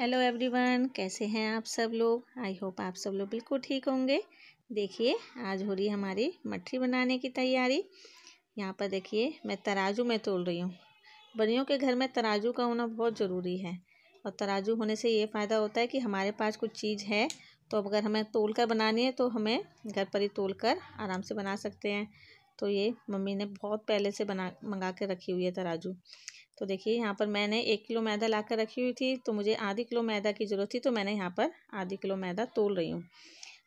hello everyone कैसे हैं आप सब लोग आई होप आप सब लोग बिल्कुल ठीक होंगे देखिए आज हो रही है हमारी मट्ठी बनाने की तैयारी यहाँ पर देखिए मैं तराजू में तोल रही हूँ बनियों के घर में तराजू का होना बहुत ज़रूरी है और तराजू होने से ये फ़ायदा होता है कि हमारे पास कुछ चीज़ है तो अगर हमें तोल कर बनानी है तो हमें घर पर ही तोल कर आराम से बना सकते हैं तो ये मम्मी ने बहुत पहले से बना मंगा के रखी हुई है तराजू तो देखिए यहाँ पर मैंने एक किलो मैदा ला कर रखी हुई थी तो मुझे आधी किलो मैदा की ज़रूरत थी तो मैंने यहाँ पर आधी किलो मैदा तोल रही हूँ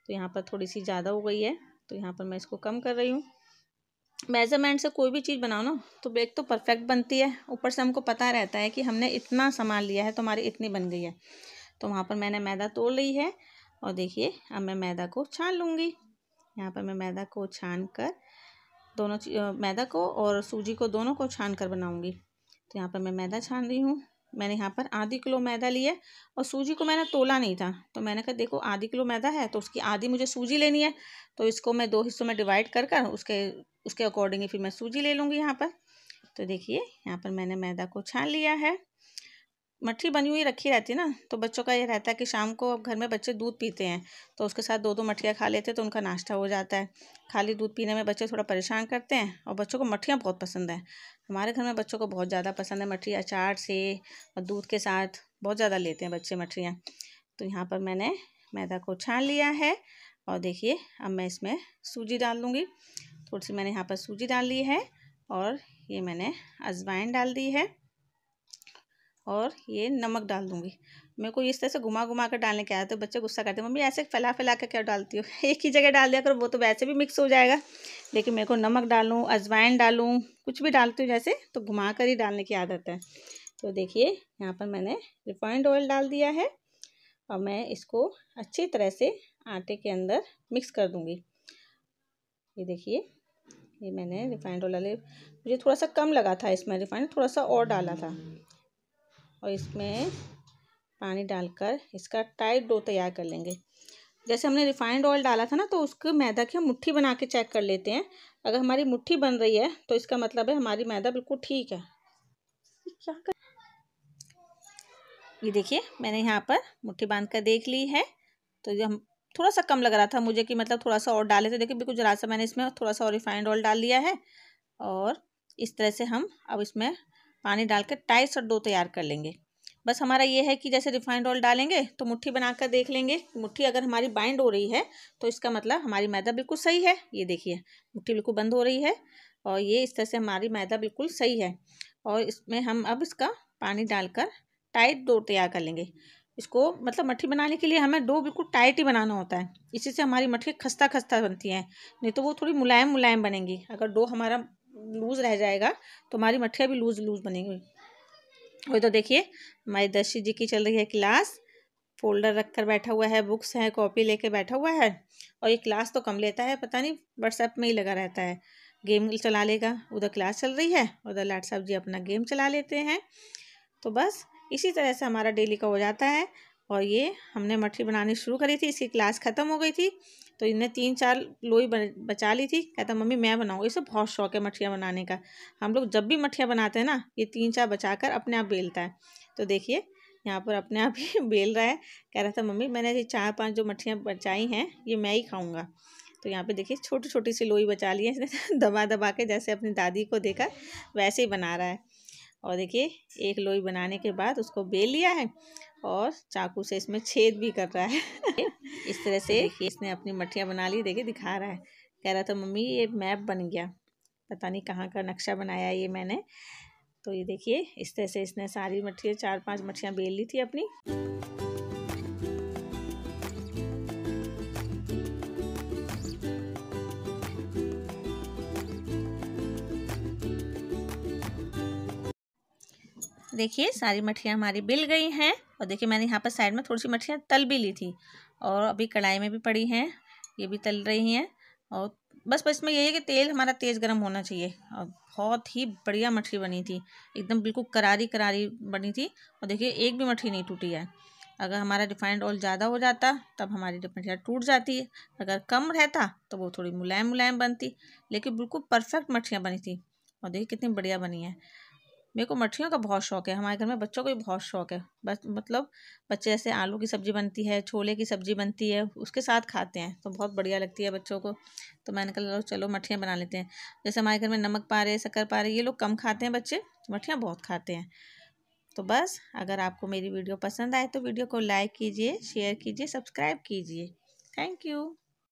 तो यहाँ पर थोड़ी सी ज़्यादा हो गई है तो यहाँ पर मैं इसको कम कर रही हूँ मेज़रमेंट से कोई भी चीज़ बनाओ ना तो बेक तो परफेक्ट बनती है ऊपर से हमको पता रहता है कि हमने इतना सामान लिया है तो हमारी इतनी बन गई है तो वहाँ पर मैंने मैदा तोड़ ली है और देखिए अब मैं मैदा को छान लूँगी यहाँ पर मैं मैदा को छान कर दोनों मैदा को और सूजी को दोनों को छान कर बनाऊँगी तो यहाँ पर मैं मैदा छान रही हूँ मैंने यहाँ पर आधी किलो मैदा लिया और सूजी को मैंने तोला नहीं था तो मैंने कहा देखो आधी किलो मैदा है तो उसकी आधी मुझे सूजी लेनी है तो इसको मैं दो हिस्सों में डिवाइड कर कर उसके उसके अकॉर्डिंग फिर मैं सूजी ले लूँगी यहाँ पर तो देखिए यहाँ पर मैंने मैदा को छान लिया है मठरी बनी हुई रखी रहती है ना तो बच्चों का ये रहता है कि शाम को अब घर में बच्चे दूध पीते हैं तो उसके साथ दो दो मठियाँ खा लेते हैं तो उनका नाश्ता हो जाता है खाली दूध पीने में बच्चे थोड़ा परेशान करते हैं और बच्चों को मठियाँ बहुत पसंद हैं हमारे घर में बच्चों को बहुत ज़्यादा पसंद है मठरी अचार से और दूध के साथ बहुत ज़्यादा लेते हैं बच्चे मठरियाँ तो यहाँ पर मैंने मैदा को छान लिया है और देखिए अब मैं इसमें सूजी डाल दूँगी थोड़ी सी मैंने यहाँ पर सूजी डाल ली है और ये मैंने अजवाइन डाल दी है और ये नमक डाल दूँगी मेरे को इस तरह से घुमा घुमा कर डालने के आया तो बच्चे गुस्सा करते हैं मम्मी ऐसे फैला फैला कर क्या डालती हो एक ही जगह डाल दिया करो वो तो वैसे भी मिक्स हो जाएगा लेकिन मेरे को नमक डालूँ अजवाइन डालूँ कुछ भी डालती हूँ जैसे तो घुमा कर ही डालने की आदत है तो देखिए यहाँ पर मैंने रिफाइंड ऑयल डाल दिया है और मैं इसको अच्छी तरह से आटे के अंदर मिक्स कर दूँगी ये देखिए ये मैंने रिफाइंड ऑयल मुझे थोड़ा सा कम लगा था इसमें रिफाइंड थोड़ा सा और डाला था और इसमें पानी डालकर इसका टाइट डो तैयार कर लेंगे जैसे हमने रिफाइंड ऑयल डाला था ना तो उसके मैदा की हम मुट्ठी बना के चेक कर लेते हैं अगर हमारी मुट्ठी बन रही है तो इसका मतलब है हमारी मैदा बिल्कुल ठीक है क्या कर ये देखिए मैंने यहाँ पर मुट्ठी बांध कर देख ली है तो जो हम थोड़ा सा कम लग रहा था मुझे कि मतलब थोड़ा सा और डाले थे देखिए बिल्कुल ज़रा सा मैंने इसमें थोड़ा सा और रिफाइंड ऑयल डाल लिया है और इस तरह से हम अब इसमें पानी डालकर टाइस और डो तैयार कर लेंगे बस हमारा ये है कि जैसे रिफाइंड ऑयल डालेंगे तो मुट्ठी बनाकर देख लेंगे मुट्ठी अगर हमारी बाइंड हो रही है तो इसका मतलब हमारी मैदा बिल्कुल सही है ये देखिए मुट्ठी बिल्कुल बंद हो रही है और ये इस तरह से हमारी मैदा बिल्कुल सही है और इसमें हम अब इसका पानी डालकर टाइट डो तैयार कर लेंगे इसको मतलब मट्ठी बनाने के लिए हमें डो बिल्कुल टाइट ही बनाना होता है इसी से हमारी मट्ठी खस्ता खस्ता बनती है नहीं तो वो थोड़ी मुलायम मुलायम बनेंगी अगर डो हमारा लूज़ रह जाएगा तो हमारी मठिया भी लूज़ लूज़ बनेगी वही तो देखिए हमारी दर्शी जी की चल रही है क्लास फोल्डर रख कर बैठा हुआ है बुक्स हैं कॉपी लेके बैठा हुआ है और ये क्लास तो कम लेता है पता नहीं व्हाट्सएप में ही लगा रहता है गेम चला लेगा उधर क्लास चल रही है उधर लाट साहब जी अपना गेम चला लेते हैं तो बस इसी तरह से हमारा डेली का हो जाता है और ये हमने मठरी बनानी शुरू करी थी इसकी क्लास ख़त्म हो गई थी तो इन्हें तीन चार लोई बचा ली थी कहता मम्मी मैं बनाऊँ इसे बहुत शौक है मठिया बनाने का हम लोग जब भी मठिया बनाते हैं ना ये तीन चार बचा कर अपने आप बेलता है तो देखिए यहाँ पर अपने आप ही बेल रहा है कह रहा था मम्मी मैंने ये चार पांच जो मठियाँ बचाई हैं ये मैं ही खाऊंगा तो यहाँ पे देखिए छोटी छोटी सी लोई बचा ली है इसने दबा दबा के जैसे अपनी दादी को देखा वैसे ही बना रहा है और देखिए एक लोई बनाने के बाद उसको बेल लिया है और चाकू से इसमें छेद भी कर रहा है इस तरह से इसने अपनी मठियाँ बना ली देखिए दिखा रहा है कह रहा था मम्मी ये मैप बन गया पता नहीं कहाँ का नक्शा बनाया ये मैंने तो ये देखिए इस तरह से इसने सारी मठियाँ चार पांच मठियाँ बेल ली थी अपनी देखिए सारी मठियाँ हमारी बिल गई हैं और देखिए मैंने यहाँ पर साइड में थोड़ी सी मठियाँ तल भी ली थी और अभी कढ़ाई में भी पड़ी हैं ये भी तल रही हैं और बस बस इसमें यही है कि तेल हमारा तेज़ गर्म होना चाहिए और बहुत ही बढ़िया मठरी बनी थी एकदम बिल्कुल करारी करारी बनी थी और देखिए एक भी मठरी नहीं टूटी है अगर हमारा रिफाइंड ऑयल ज़्यादा हो जाता तब हमारी मठिया टूट जाती है अगर कम रहता तो वो थोड़ी मुलायम मुलायम बनती लेकिन बिल्कुल परफेक्ट मठियाँ बनी थी और देखिए कितनी बढ़िया बनी है मेरे को मठियों का बहुत शौक है हमारे घर में बच्चों को भी बहुत शौक है बस मतलब बच्चे ऐसे आलू की सब्ज़ी बनती है छोले की सब्ज़ी बनती है उसके साथ खाते हैं तो बहुत बढ़िया लगती है बच्चों को तो मैंने कहा चलो मठियाँ बना लेते हैं जैसे हमारे घर में नमक पा रहे शक्कर पा रहे ये लोग कम खाते हैं बच्चे तो मठियाँ बहुत खाते हैं तो बस अगर आपको मेरी वीडियो पसंद आए तो वीडियो को लाइक कीजिए शेयर कीजिए सब्सक्राइब कीजिए थैंक यू